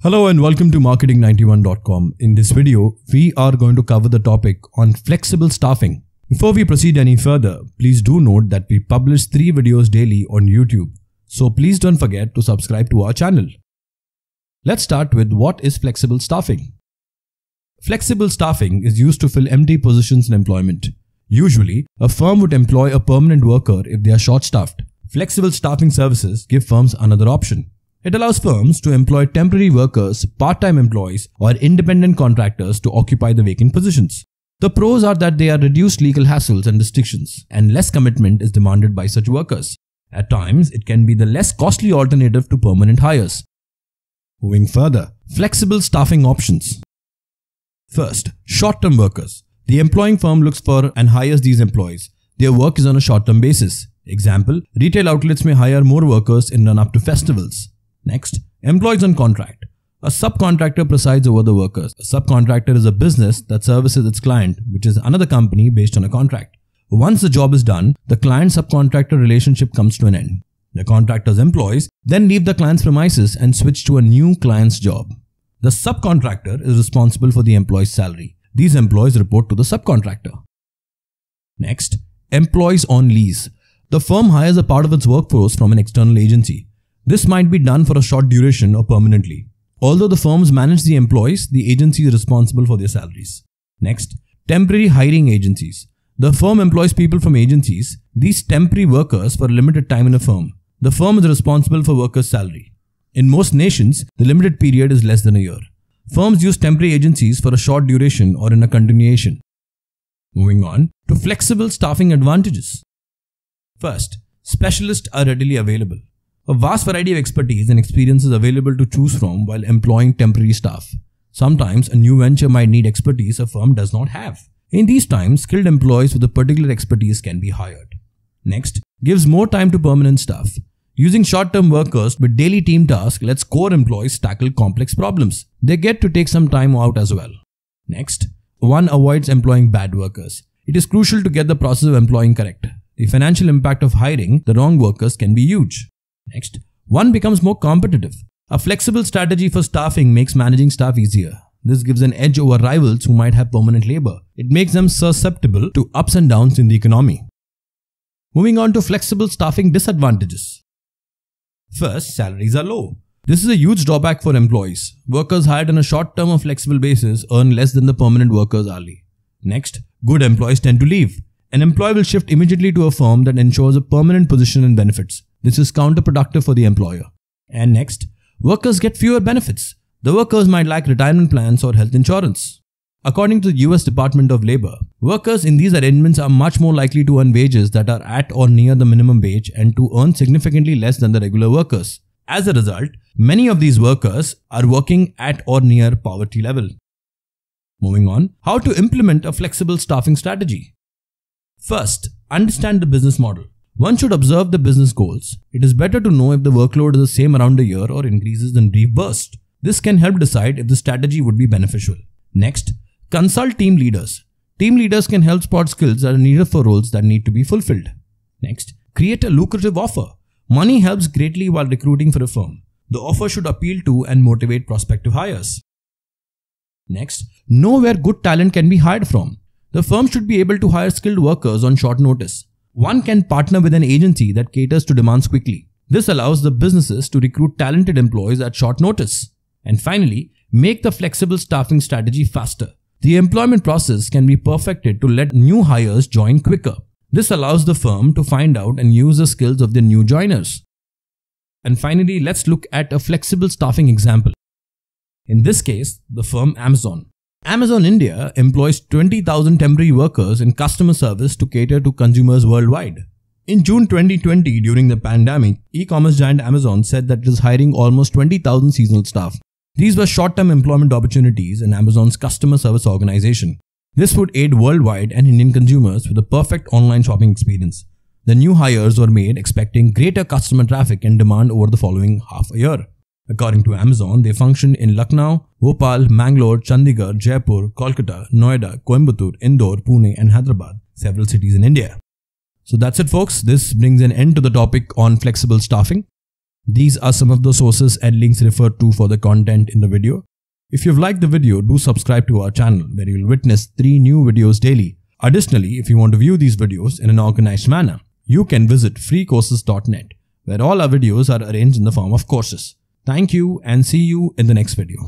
Hello and welcome to marketing91.com. In this video, we are going to cover the topic on flexible staffing. Before we proceed any further, please do note that we publish 3 videos daily on YouTube. So please don't forget to subscribe to our channel. Let's start with what is flexible staffing. Flexible staffing is used to fill empty positions in employment. Usually, a firm would employ a permanent worker if they are short-staffed. Flexible staffing services give firms another option. It allows firms to employ temporary workers, part-time employees, or independent contractors to occupy the vacant positions. The pros are that they are reduced legal hassles and restrictions, and less commitment is demanded by such workers. At times, it can be the less costly alternative to permanent hires. Moving further, flexible staffing options. First, short-term workers. The employing firm looks for and hires these employees. Their work is on a short-term basis. Example, retail outlets may hire more workers in run-up to festivals. Next, employees on contract. A subcontractor presides over the workers. A subcontractor is a business that services its client, which is another company based on a contract. Once the job is done, the client subcontractor relationship comes to an end. The contractor's employees then leave the client's premises and switch to a new client's job. The subcontractor is responsible for the employee's salary. These employees report to the subcontractor. Next, employees on lease. The firm hires a part of its workforce from an external agency. This might be done for a short duration or permanently. Although the firms manage the employees, the agency is responsible for their salaries. Next, temporary hiring agencies. The firm employs people from agencies, these temporary workers for a limited time in a firm. The firm is responsible for workers' salary. In most nations, the limited period is less than a year. Firms use temporary agencies for a short duration or in a continuation. Moving on to flexible staffing advantages. First, specialists are readily available. A vast variety of expertise and experience is available to choose from while employing temporary staff. Sometimes a new venture might need expertise a firm does not have. In these times, skilled employees with a particular expertise can be hired. Next, gives more time to permanent staff. Using short-term workers with daily team tasks lets core employees tackle complex problems. They get to take some time out as well. Next, one avoids employing bad workers. It is crucial to get the process of employing correct. The financial impact of hiring the wrong workers can be huge. Next, one becomes more competitive. A flexible strategy for staffing makes managing staff easier. This gives an edge over rivals who might have permanent labor. It makes them susceptible to ups and downs in the economy. Moving on to flexible staffing disadvantages. First, salaries are low. This is a huge drawback for employees. Workers hired on a short term or flexible basis earn less than the permanent workers hourly. Next, good employees tend to leave. An employee will shift immediately to a firm that ensures a permanent position and benefits. This is counterproductive for the employer. And next, workers get fewer benefits. The workers might lack retirement plans or health insurance. According to the US Department of Labor, workers in these arrangements are much more likely to earn wages that are at or near the minimum wage and to earn significantly less than the regular workers. As a result, many of these workers are working at or near poverty level. Moving on, how to implement a flexible staffing strategy. First, understand the business model. One should observe the business goals. It is better to know if the workload is the same around a year or increases in brief bursts. This can help decide if the strategy would be beneficial. Next, consult team leaders. Team leaders can help spot skills that are needed for roles that need to be fulfilled. Next, create a lucrative offer. Money helps greatly while recruiting for a firm. The offer should appeal to and motivate prospective hires. Next, know where good talent can be hired from. The firm should be able to hire skilled workers on short notice one can partner with an agency that caters to demands quickly. This allows the businesses to recruit talented employees at short notice. And finally, make the flexible staffing strategy faster. The employment process can be perfected to let new hires join quicker. This allows the firm to find out and use the skills of the new joiners. And finally, let's look at a flexible staffing example. In this case, the firm Amazon. Amazon India employs 20,000 temporary workers in customer service to cater to consumers worldwide. In June 2020, during the pandemic, e commerce giant Amazon said that it is hiring almost 20,000 seasonal staff. These were short term employment opportunities in Amazon's customer service organization. This would aid worldwide and Indian consumers with a perfect online shopping experience. The new hires were made expecting greater customer traffic and demand over the following half a year. According to Amazon, they function in Lucknow, Bhopal, Mangalore, Chandigarh, Jaipur, Kolkata, Noida, Coimbatore, Indore, Pune, and Hyderabad, several cities in India. So that's it, folks. This brings an end to the topic on flexible staffing. These are some of the sources and links referred to for the content in the video. If you've liked the video, do subscribe to our channel where you'll witness three new videos daily. Additionally, if you want to view these videos in an organized manner, you can visit freecourses.net where all our videos are arranged in the form of courses. Thank you and see you in the next video.